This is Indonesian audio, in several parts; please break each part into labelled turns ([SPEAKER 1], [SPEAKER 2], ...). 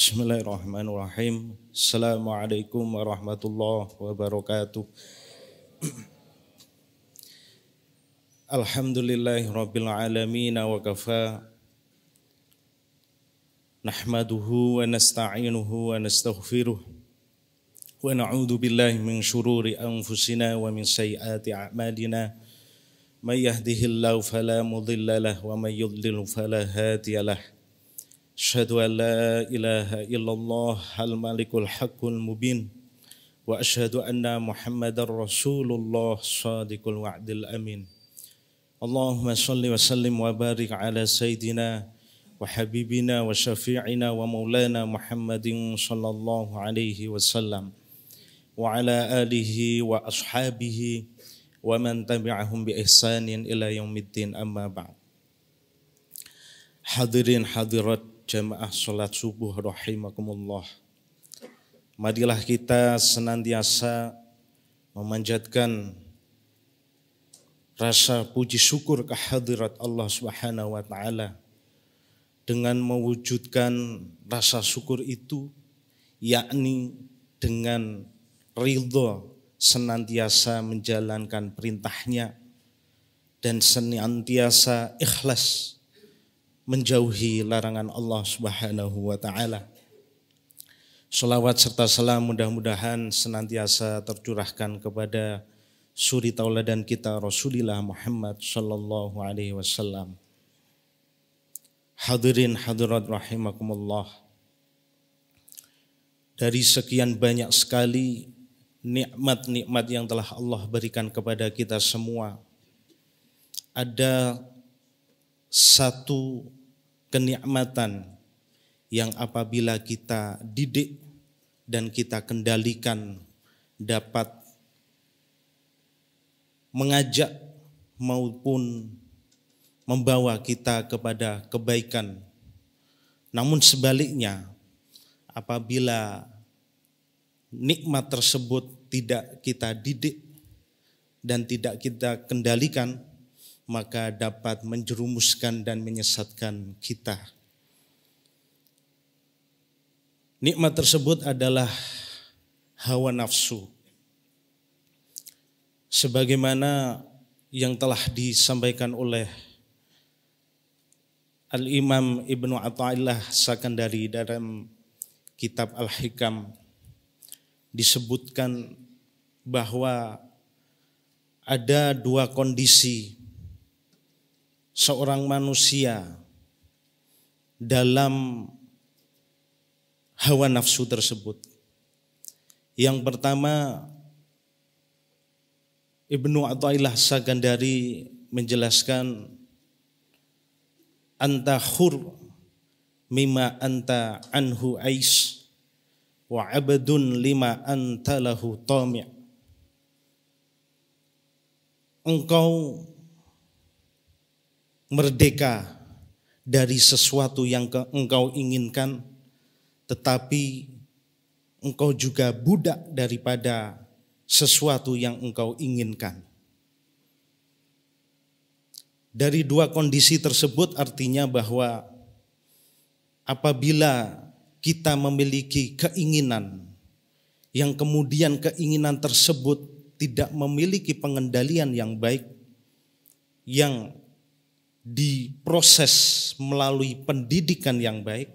[SPEAKER 1] Bismillahirrahmanirrahim. Assalamualaikum warahmatullahi wabarakatuh. Alhamdulillahi rabbil alamin wa kafa. Nahmaduhu wa nasta'inuhu wa nastaghfiruh. Wa na'udhu billahi min shururi anfusina wa min sayyati a'malina. Man yahdihillahu fala mudilla lahu wa man yudlil fala hadiya lahu. أشهد أن لا إله إلا الله الملك الحق المبين وأشهد أن محمد رسول الله صادق الوعد الأمين اللهم صل وسلم وبارك على سيدنا وحبيبنا وشفيعنا ومولانا محمد صلى الله عليه وسلم وعلى آله وأصحابه ومن تبعهم بإحسان إلى يوم الدين أما بعد حاضرين حضرات jamaah sholat subuh rahimakumullah. Marilah kita senantiasa memanjatkan rasa puji syukur kehadirat Allah Subhanahu wa taala dengan mewujudkan rasa syukur itu yakni dengan ridho senantiasa menjalankan perintahnya dan senantiasa ikhlas menjauhi larangan Allah Subhanahu wa taala. Selawat serta salam mudah-mudahan senantiasa tercurahkan kepada suri tauladan kita Rasulullah Muhammad sallallahu alaihi wasallam. Hadirin hadirat rahimakumullah. Dari sekian banyak sekali nikmat-nikmat yang telah Allah berikan kepada kita semua, ada satu kenikmatan yang apabila kita didik dan kita kendalikan dapat mengajak maupun membawa kita kepada kebaikan. Namun sebaliknya, apabila nikmat tersebut tidak kita didik dan tidak kita kendalikan, maka dapat menjerumuskan dan menyesatkan kita. Nikmat tersebut adalah hawa nafsu. Sebagaimana yang telah disampaikan oleh Al-Imam Ibnu Athaillah dari dalam kitab Al-Hikam disebutkan bahwa ada dua kondisi seorang manusia dalam hawa nafsu tersebut. Yang pertama Ibnu Athaillah Sagandari menjelaskan anta khur mima anta anhu ais wa abadun lima anta lahu tami' engkau merdeka dari sesuatu yang engkau inginkan, tetapi engkau juga budak daripada sesuatu yang engkau inginkan. Dari dua kondisi tersebut artinya bahwa apabila kita memiliki keinginan yang kemudian keinginan tersebut tidak memiliki pengendalian yang baik yang diproses melalui pendidikan yang baik,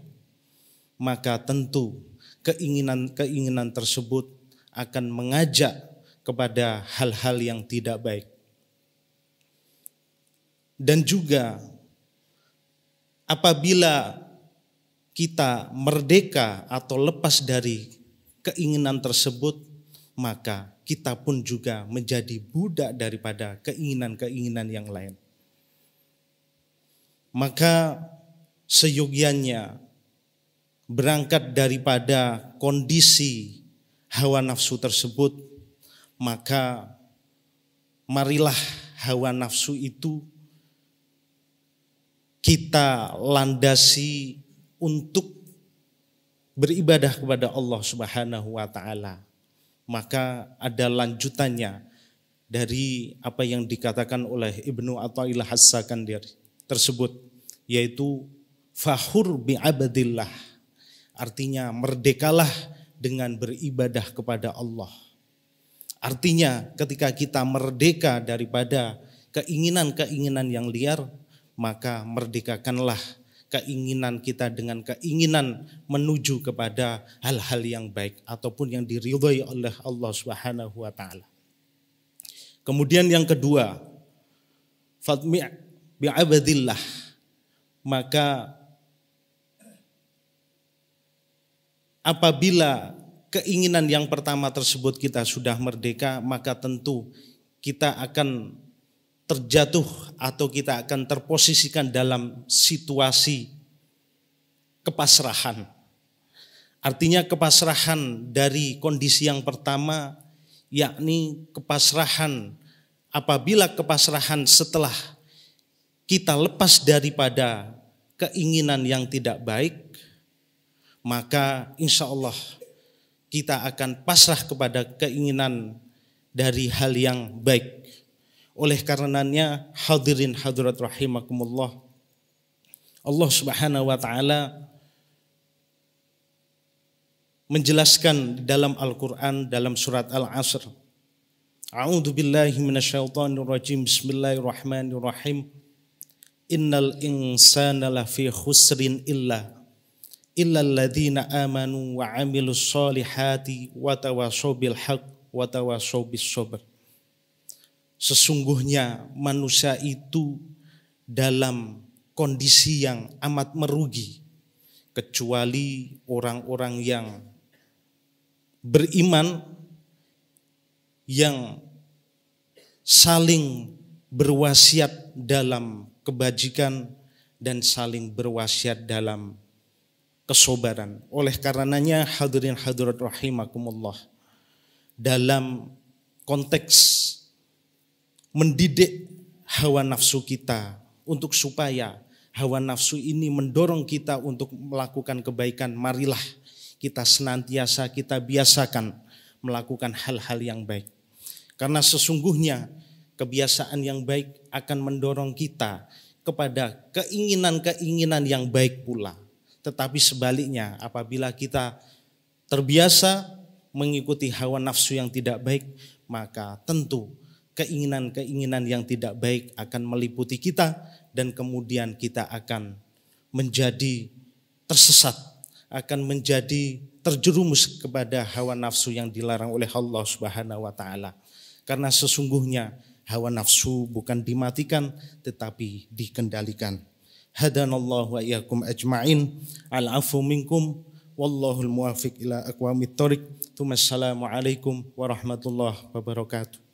[SPEAKER 1] maka tentu keinginan-keinginan tersebut akan mengajak kepada hal-hal yang tidak baik. Dan juga apabila kita merdeka atau lepas dari keinginan tersebut, maka kita pun juga menjadi budak daripada keinginan-keinginan yang lain maka seyogianya berangkat daripada kondisi hawa nafsu tersebut, maka marilah hawa nafsu itu kita landasi untuk beribadah kepada Allah Subhanahu wa taala. Maka ada lanjutannya dari apa yang dikatakan oleh Ibnu Athaillah Hassakandir tersebut yaitu fahur bi abadillah Artinya merdekalah dengan beribadah kepada Allah. Artinya ketika kita merdeka daripada keinginan-keinginan yang liar, maka merdekakanlah keinginan kita dengan keinginan menuju kepada hal-hal yang baik ataupun yang diridhai oleh Allah Subhanahu wa taala. Kemudian yang kedua, fatmi' bi'abadillah maka apabila keinginan yang pertama tersebut kita sudah merdeka, maka tentu kita akan terjatuh atau kita akan terposisikan dalam situasi kepasrahan. Artinya kepasrahan dari kondisi yang pertama yakni kepasrahan apabila kepasrahan setelah kita lepas daripada keinginan yang tidak baik, maka insya Allah kita akan pasrah kepada keinginan dari hal yang baik. Oleh karenanya hadirin hadirat rahimakumullah. Allah Subhanahu wa taala menjelaskan dalam Al-Qur'an dalam surat Al-Asr. "A'udhu billahi rajim. Bismillahirrahmanirrahim innal insana lafi khusrin illa illa alladhina amanu wa amilu salihati wa tawasaw bil haq wa tawasaw bis sesungguhnya manusia itu dalam kondisi yang amat merugi kecuali orang-orang yang beriman yang saling berwasiat dalam kebajikan dan saling berwasiat dalam kesobaran. Oleh karenanya hadirin hadirat rahimakumullah dalam konteks mendidik hawa nafsu kita untuk supaya hawa nafsu ini mendorong kita untuk melakukan kebaikan. Marilah kita senantiasa kita biasakan melakukan hal-hal yang baik. Karena sesungguhnya Kebiasaan yang baik akan mendorong kita kepada keinginan-keinginan yang baik pula. Tetapi sebaliknya, apabila kita terbiasa mengikuti hawa nafsu yang tidak baik, maka tentu keinginan-keinginan yang tidak baik akan meliputi kita dan kemudian kita akan menjadi tersesat, akan menjadi terjerumus kepada hawa nafsu yang dilarang oleh Allah Subhanahu wa taala. Karena sesungguhnya hawa nafsu bukan dimatikan tetapi dikendalikan. Hadanallahu wa iyyakum ajma'in. Al-afu minkum wallahu al-muwafiq ila aqwamit thoriq. alaikum warahmatullahi wabarakatuh.